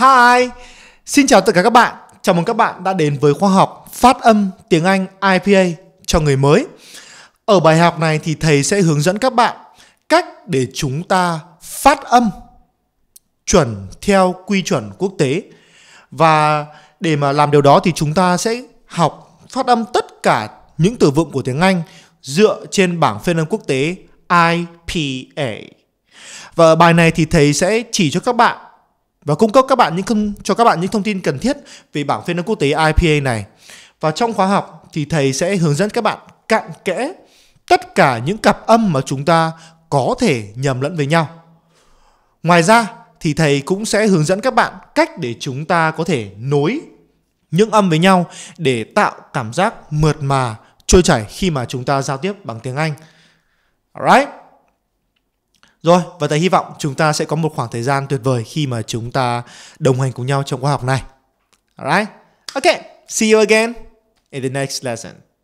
Hi, xin chào tất cả các bạn. Chào mừng các bạn đã đến với khóa học phát âm tiếng Anh IPA cho người mới. Ở bài học này thì thầy sẽ hướng dẫn các bạn cách để chúng ta phát âm chuẩn theo quy chuẩn quốc tế. Và để mà làm điều đó thì chúng ta sẽ học phát âm tất cả những từ vựng của tiếng Anh dựa trên bảng phiên âm quốc tế IPA. Và ở bài này thì thầy sẽ chỉ cho các bạn và cung cấp các bạn những thông, cho các bạn những thông tin cần thiết về bảng phiên đấu quốc tế IPA này. Và trong khóa học thì thầy sẽ hướng dẫn các bạn cạn kẽ tất cả những cặp âm mà chúng ta có thể nhầm lẫn với nhau. Ngoài ra thì thầy cũng sẽ hướng dẫn các bạn cách để chúng ta có thể nối những âm với nhau để tạo cảm giác mượt mà, trôi chảy khi mà chúng ta giao tiếp bằng tiếng Anh. Alright. Rồi, và tôi hy vọng chúng ta sẽ có một khoảng thời gian tuyệt vời khi mà chúng ta đồng hành cùng nhau trong khóa học này. Alright? Okay, see you again in the next lesson.